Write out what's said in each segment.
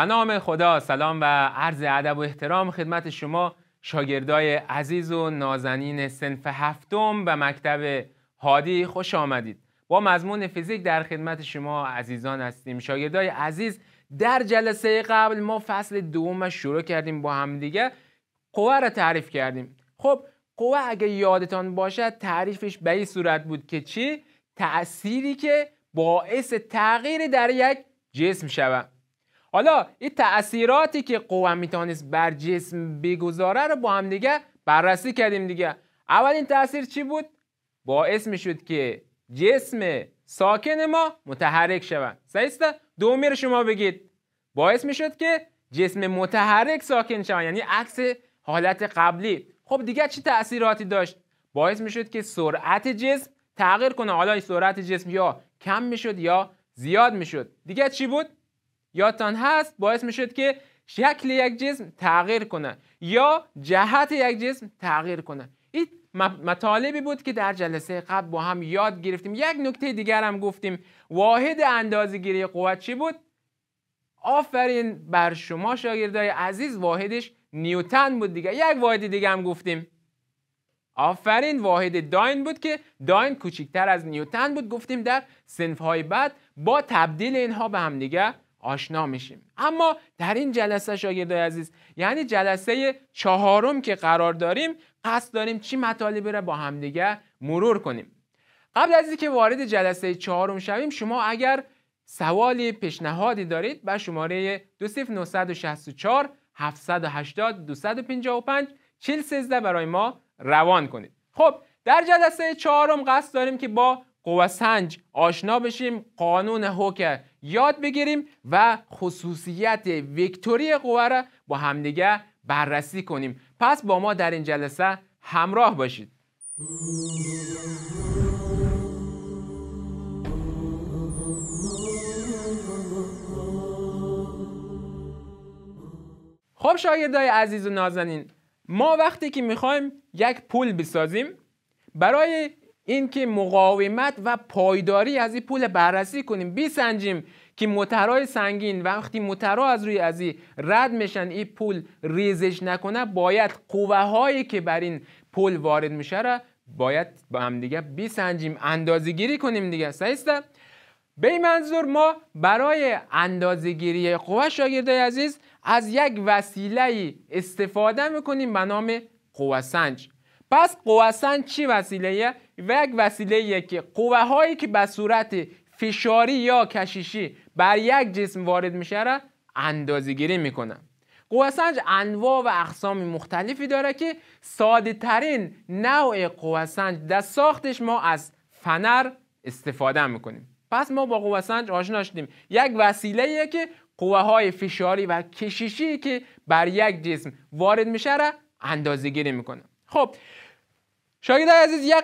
به نام خدا سلام و عرض ادب و احترام خدمت شما شاگردای عزیز و نازنین سنف هفتم و مکتب هادی خوش آمدید با مضمون فیزیک در خدمت شما عزیزان هستیم شاگردای عزیز در جلسه قبل ما فصل دوم شروع کردیم با دیگه قوه را تعریف کردیم خب قوه اگه یادتان باشد تعریفش به این صورت بود که چی؟ تأثیری که باعث تغییر در یک جسم شود حالا این تاثیراتی که قوه میتونست بر جسم بگذاره رو با هم دیگه بررسی کردیم دیگه اولین این تاثیر چی بود باعث میشد که جسم ساکن ما متحرک شود سعیسته دومی رو شما بگید باعث میشد که جسم متحرک ساکن شود یعنی عکس حالت قبلی خب دیگه چی تاثیراتی داشت باعث میشد که سرعت جسم تغییر کنه حالا سرعت جسم یا کم میشد یا زیاد میشد دیگه چی بود یادتان هست باعث می که شکل یک جسم تغییر کنه یا جهت یک جسم تغییر کنه این مطالبی بود که در جلسه قبل با هم یاد گرفتیم یک نکته دیگر هم گفتیم واحد اندازگیری قوت چی بود؟ آفرین بر شما شاگردای عزیز واحدش نیوتن بود دیگه یک واحد دیگه هم گفتیم آفرین واحد داین بود که داین کوچکتر از نیوتن بود گفتیم در های بعد با تبدیل اینها به هم دیگه آشنا میشیم اما در این جلسه شاگردای عزیز یعنی جلسه چهارم که قرار داریم قصد داریم چی مطالبی را با همدیگه مرور کنیم قبل از اینکه وارد جلسه چهارم شویم شما اگر سوالی پیشنهادی دارید به شماره 2964 780 255 4013 برای ما روان کنید خب در جلسه چهارم قصد داریم که با سنج آشنا بشیم قانون هوک یاد بگیریم و خصوصیت ویکتوری قوه را با همدیگه بررسی کنیم پس با ما در این جلسه همراه باشید خب شاگردای عزیز و نازنین ما وقتی که میخوایم یک پول بسازیم برای اینکه مقاومت و پایداری از این پول بررسی کنیم بیسنجیم که مترهای سنگین وقتی مترا از روی ازی رد میشن این پول ریزش نکنه باید قوه هایی که بر این پول وارد میشه را باید با هم دیگه بیسنجیم اندازه گیری کنیم دیگه سیسته به این منظور ما برای اندازه گیری قوه شاگرده عزیز از یک وسیله استفاده میکنیم به نام قوه سنج پس قوه سنج چی وسیله و یک وسیله که قوه هایی که به صورت فشاری یا کشیشی بر یک جسم وارد میشه را اندازه گیری میکنه قوه سنج انواع و اقسام مختلفی داره که ساده ترین نوع قوه سنج در ساختش ما از فنر استفاده میکنیم پس ما با قوه سنج آشنا شدیم یک وسیله که قوه های فشاری و کششی که بر یک جسم وارد میشه را اندازه گیری میکنه خب شاید عزیز یک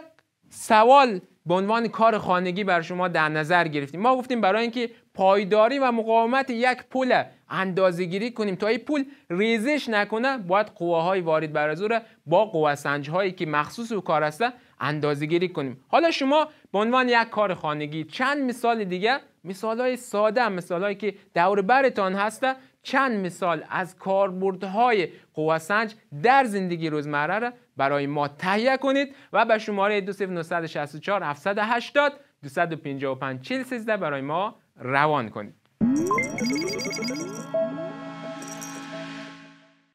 سوال به عنوان کار خانگی بر شما در نظر گرفتیم ما گفتیم برای اینکه پایداری و مقاومت یک پول اندازگیری کنیم تا این پول ریزش نکنه باید قواهای وارد بر از با قوه هایی که مخصوص و کار هسته اندازگیری کنیم حالا شما به عنوان یک کار خانگی چند مثال دیگه مثال های ساده مثال هایی که دور برتان هسته چند مثال از کاربردهای قواسنج در زندگی روزمره را برای ما تهیه کنید و به شماره 2964 780 255 413 برای ما روان کنید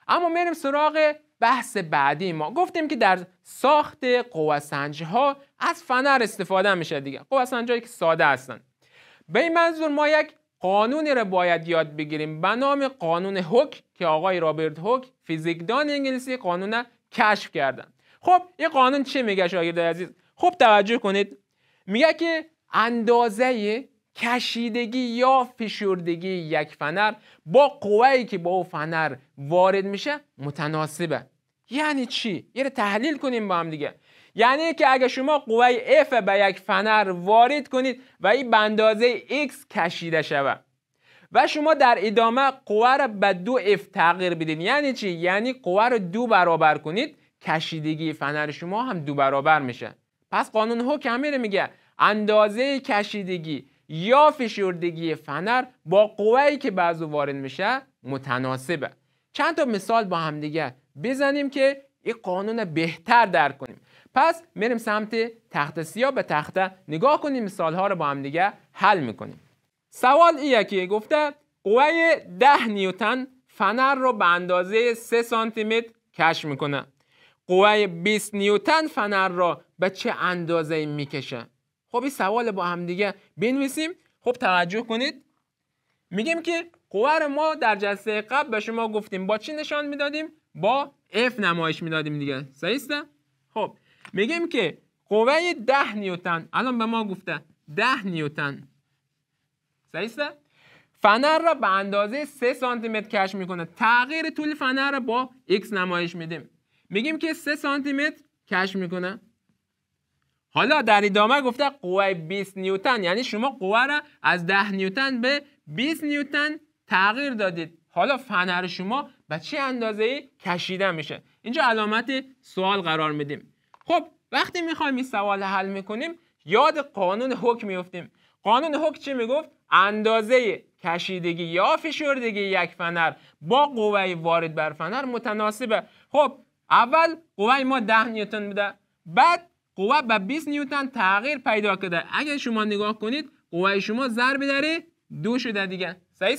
اما میریم سراغ بحث بعدی ما گفتیم که در ساخت قواسنج ها از فنر استفاده میشه دیگه قواسنج هایی که ساده هستن به این منظور ما یک قانونی را باید یاد بگیریم به نام قانون هوک که آقای رابرت هوک فیزیکدان انگلیسی قانون کشف کردن خب این قانون چه میگه شاگرد عزیز خب توجه کنید میگه که اندازه کشیدگی یا فشردگی یک فنر با قوایی که با او فنر وارد میشه متناسبه یعنی چی یه تحلیل کنیم با هم دیگه یعنی که اگه شما قوه F به یک فنر وارد کنید و این به اندازه X کشیده شود و شما در ادامه قوه را به دو F تغییر بدین یعنی چی؟ یعنی قوه را دو برابر کنید کشیدگی فنر شما هم دو برابر میشه پس قانون ها رو میگه اندازه کشیدگی یا فشردگی فنر با قوهی که بعضو وارد میشه متناسبه چند تا مثال با هم بزنیم که این قانون بهتر درک کنیم پس میریم سمت تخت سیاه به تخته نگاه کنیم مثال رو با هم دیگه حل میکنیم سوال ایه که گفته قوه 10 نیوتن فنر رو به اندازه 3 سانتی متر کش میکنه قوه 20 نیوتن فنر را به چه اندازه میکشه خب این سوال با هم دیگه بنویسیم خب توجه کنید میگیم که قوه رو ما در جلسه قبل به شما گفتیم با چی نشان میدادیم با F نمایش میدادیم دیگه صحیح خب میگیم که قوه 10 نیوتن الان به ما گفته 10 نیوتن صحیح فنر را به اندازه 3 سانتی متر کش میکنه تغییر طول فنر را با x نمایش میدیم میگیم که 3 سانتی متر کش میکنه حالا در ادامه گفته قوه 20 نیوتن یعنی شما قوه را از 10 نیوتن به 20 نیوتن تغییر دادید حالا فنر شما به چه اندازه کشیده میشه اینجا علامت سوال قرار میدیم خب وقتی میخوایم این سوال حل میکنیم یاد قانون حکم میفتیم قانون حکم چی میگفت اندازه کشیدگی یا فشردگی یک فنر با قوه وارد بر فنر متناسبه خب اول قوه ما 10 نیوتن بوده بعد قوه به 20 نیوتن تغییر پیدا کرده اگر شما نگاه کنید قوه شما ضرب داره دو شده دیگه صحیح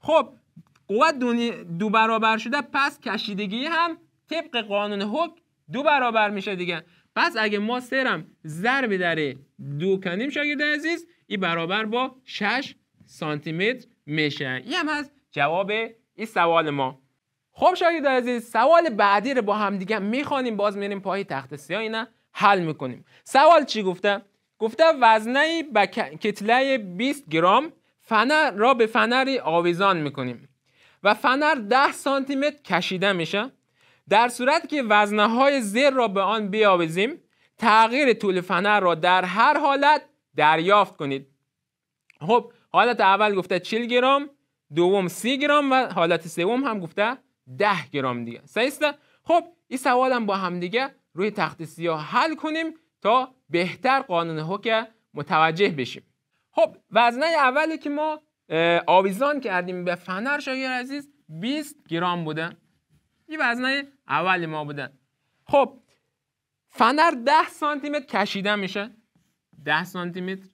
خب قوه دو, دو برابر شده پس کشیدگی هم طبق قانون حکم دو برابر میشه دیگه پس اگه ما سرم ضرب در دو کنیم شاگرد عزیز این برابر با 6 سانتی متر میشه این هم از جواب این سوال ما خب شاگرد عزیز سوال بعدی رو با هم دیگه میخوانیم باز میریم پای تخت سیاه اینا حل میکنیم سوال چی گفته گفته وزنه به کتله 20 گرام فنر را به فنری آویزان میکنیم و فنر 10 سانتی متر کشیده میشه در صورت که وزنه های زیر را به آن بیاویزیم تغییر طول فنر را در هر حالت دریافت کنید خب حالت اول گفته 40 گرم دوم سی گرم و حالت سوم هم گفته 10 گرم دیگه سیسته خب این سوال هم با همدیگه روی تخت سیاه حل کنیم تا بهتر قانون حکم متوجه بشیم خب وزنه اولی که ما آویزان کردیم به فنر شاگر عزیز 20 گرم بوده این وزنه اولی ما بودن خب فنر ده سانتی متر کشیدن میشه 10 سانتی متر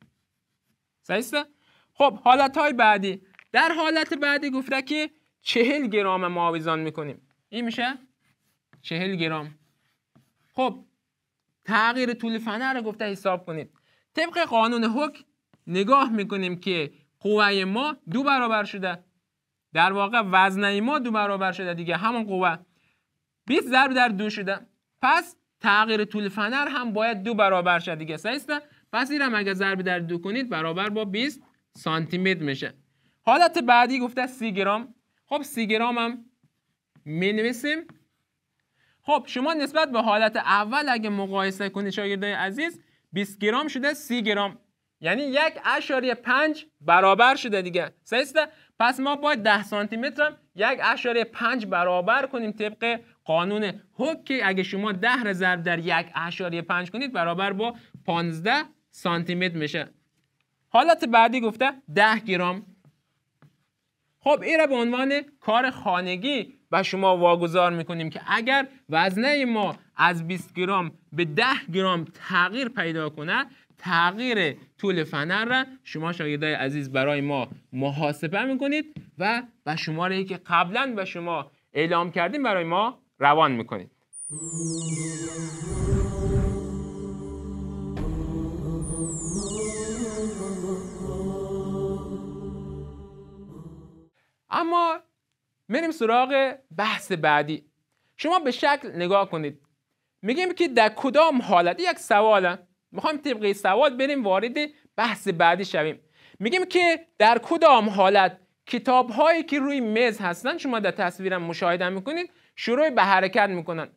خب حالت های بعدی در حالت بعدی گفته که 40 گرام ما آویزان میکنیم این میشه چهل گرام خب تغییر طول فنر رو گفته حساب کنید طبق قانون حک نگاه میکنیم که قوه ما دو برابر شده در واقع وزنه ما دو برابر شده دیگه همون قوه 20 ضرب در دو شده پس تغییر طول فنر هم باید دو برابر شده دیگه سایسته پس این اگه ضرب در دو کنید برابر با 20 سانتی متر میشه حالت بعدی گفته 30 گرم خب 30 گرم هم می نویسیم خب شما نسبت به حالت اول اگه مقایسه کنید شاگردای عزیز 20 گرم شده 30 گرم یعنی یک اشاری پنج برابر شده دیگه سایسته پس ما باید 10 سانتی متر یک اشاره 5 برابر کنیم طبق قانون هوکی اگه شما 10 را ضرب در یک اشاره 5 کنید برابر با 15 سانتی متر میشه حالت بعدی گفته 10 گرم خب این به عنوان کار خانگی و شما واگذار میکنیم که اگر وزنه ما از 20 گرم به 10 گرم تغییر پیدا کنه تغییر طول فنر را شما شاگردای عزیز برای ما محاسبه میکنید و به شماره که قبلا به شما اعلام کردیم برای ما روان میکنید اما میریم سراغ بحث بعدی شما به شکل نگاه کنید میگیم که در کدام حالت یک سواله میخوایم طبق سواد بریم وارد بحث بعدی شویم میگیم که در کدام حالت کتاب هایی که روی میز هستن شما در تصویرم مشاهده میکنید شروع به حرکت میکنن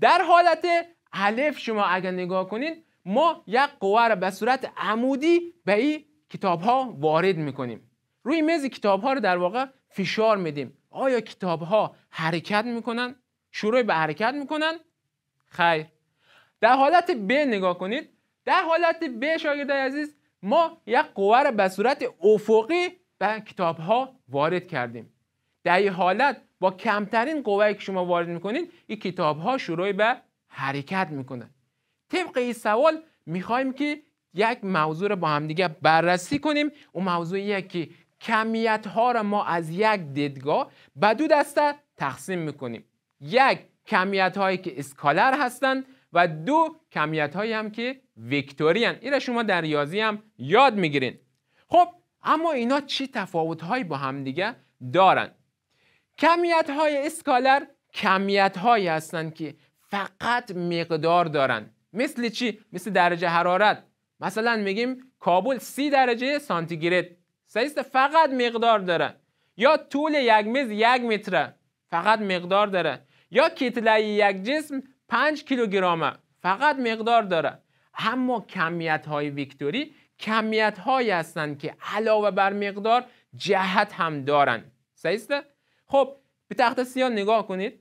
در حالت الف شما اگر نگاه کنید ما یک قوه را به صورت عمودی به این کتاب ها وارد میکنیم روی میز کتاب ها رو در واقع فشار میدیم آیا کتاب ها حرکت میکنن شروع به حرکت میکنن خیر در حالت ب نگاه کنید در حالت ب شاگردای عزیز ما یک قوه را به صورت افقی به کتاب ها وارد کردیم در این حالت با کمترین قوه که شما وارد میکنید این کتاب ها شروع به حرکت میکنه طبق این سوال میخوایم که یک موضوع را با همدیگه بررسی کنیم اون موضوع که کمیت ها را ما از یک دیدگاه به دو دسته تقسیم میکنیم یک کمیت هایی که اسکالر هستند و دو کمیت هم که وکتوری هن. این را شما در ریاضی هم یاد میگیرین خب اما اینا چی تفاوت هایی با هم دیگه دارن کمیت های اسکالر کمیت هایی هستند که فقط مقدار دارن مثل چی مثل درجه حرارت مثلا میگیم کابل سی درجه سانتیگراد سیست فقط مقدار داره یا طول یک میز یک متره فقط مقدار داره یا کتله یک جسم 5 کیلوگرم فقط مقدار داره اما کمیت های ویکتوری کمیت هستند که علاوه بر مقدار جهت هم دارن سیسته؟ خب به تخت سیاه نگاه کنید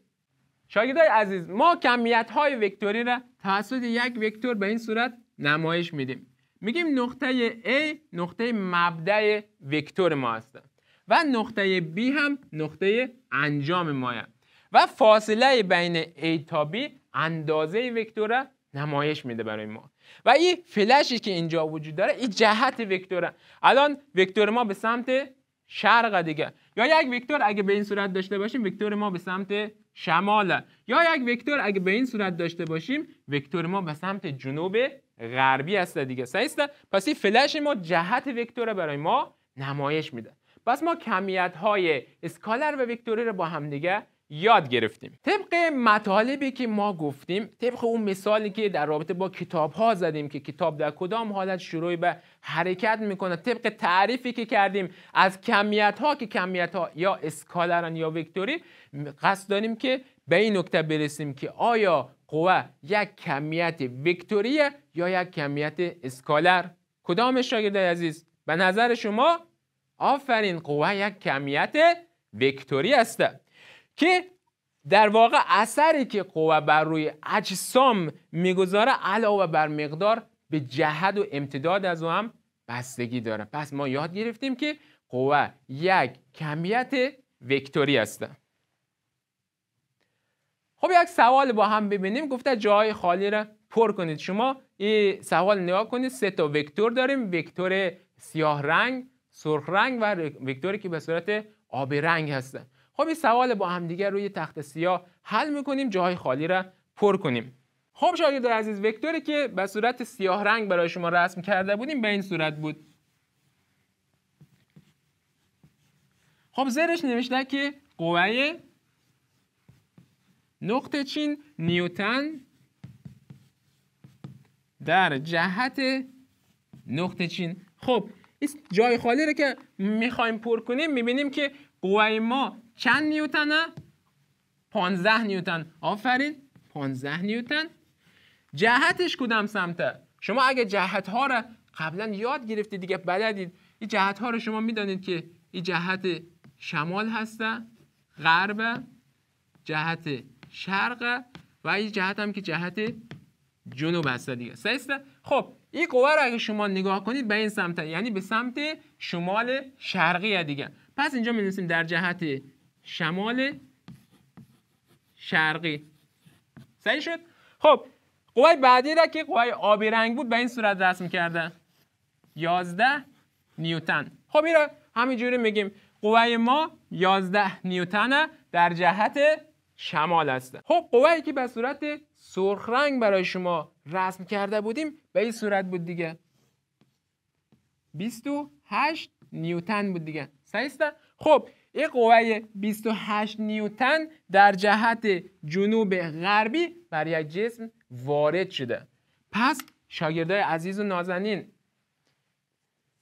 شاگردای عزیز ما کمیت های ویکتوری را توسط یک ویکتور به این صورت نمایش میدیم میگیم نقطه A نقطه مبدع ویکتور ما هست و نقطه B هم نقطه انجام ما هست. و فاصله بین A تا B اندازه وکتور نمایش میده برای ما و این فلشی که اینجا وجود داره این جهت وکتوره الان وکتور ما به سمت شرق دیگه یا یک وکتور اگه به این صورت داشته باشیم وکتور ما به سمت شماله یا یک وکتور اگه به این صورت داشته باشیم وکتور ما به سمت جنوب غربی هست دیگه صحیح پس این فلش ما جهت وکتور برای ما نمایش میده پس ما کمیت های اسکالر و وکتوری رو با همدیگه یاد گرفتیم طبق مطالبی که ما گفتیم طبق اون مثالی که در رابطه با کتاب ها زدیم که کتاب در کدام حالت شروع به حرکت میکنه طبق تعریفی که کردیم از کمیت ها که کمیت ها یا اسکالرن یا وکتوری قصد داریم که به این نکته برسیم که آیا قوه یک کمیت وکتوریه یا یک کمیت اسکالر کدام شاگردای عزیز به نظر شما آفرین قوه یک کمیت وکتوری هسته که در واقع اثری که قوه بر روی اجسام میگذاره علاوه بر مقدار به جهد و امتداد از او هم بستگی داره پس ما یاد گرفتیم که قوه یک کمیت وکتوری هستن خب یک سوال با هم ببینیم گفته جای خالی را پر کنید شما این سوال نگاه کنید سه تا وکتور داریم وکتور سیاه رنگ سرخ رنگ و وکتوری که به صورت آبی رنگ هستن خب این سوال با همدیگه روی تخت سیاه حل میکنیم جاهای خالی را پر کنیم خب شاگرد عزیز وکتوری که به صورت سیاه رنگ برای شما رسم کرده بودیم به این صورت بود خب زیرش نوشته که قوه نقطه چین نیوتن در جهت نقطه چین خب این جای خالی رو که میخوایم پر کنیم میبینیم که قوه ما چند نیوتنه؟ 15 نیوتن آفرین 15 نیوتن جهتش کدام سمته شما اگه جهت ها را قبلا یاد گرفتید دیگه بلدید این جهت ها رو شما میدانید که این جهت شمال هسته غرب جهت شرق و این جهت هم که جهت جنوب هسته دیگه سیسته خب این قوه را اگه شما نگاه کنید به این سمت یعنی به سمت شمال شرقی دیگه پس اینجا می‌نویسیم در جهت شمال شرقی صحیح شد خب قوای بعدی را که قوای آبی رنگ بود به این صورت رسم کرده 11 نیوتن خب این را همینجوری میگیم قوای ما 11 نیوتن در جهت شمال است خب قوایی که به صورت سرخ رنگ برای شما رسم کرده بودیم به این صورت بود دیگه 28 نیوتن بود دیگه صحیح خب این قوه 28 نیوتن در جهت جنوب غربی بر یک جسم وارد شده پس شاگردای عزیز و نازنین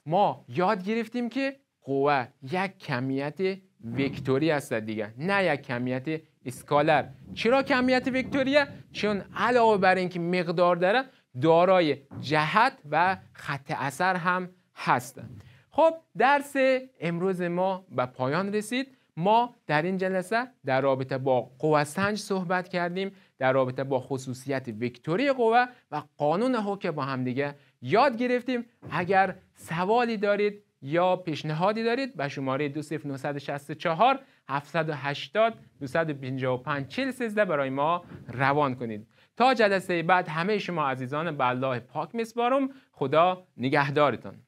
ما یاد گرفتیم که قوه یک کمیت وکتوری است دیگه نه یک کمیت اسکالر چرا کمیت وکتوریه چون علاوه بر اینکه مقدار داره دارای جهت و خط اثر هم هستند خب درس امروز ما به پایان رسید ما در این جلسه در رابطه با قوه سنج صحبت کردیم در رابطه با خصوصیت وکتوری قوه و قانون حکم که با همدیگه یاد گرفتیم اگر سوالی دارید یا پیشنهادی دارید به شماره 2964 780 255 برای ما روان کنید تا جلسه بعد همه شما عزیزان به الله پاک میسپارم خدا نگهدارتان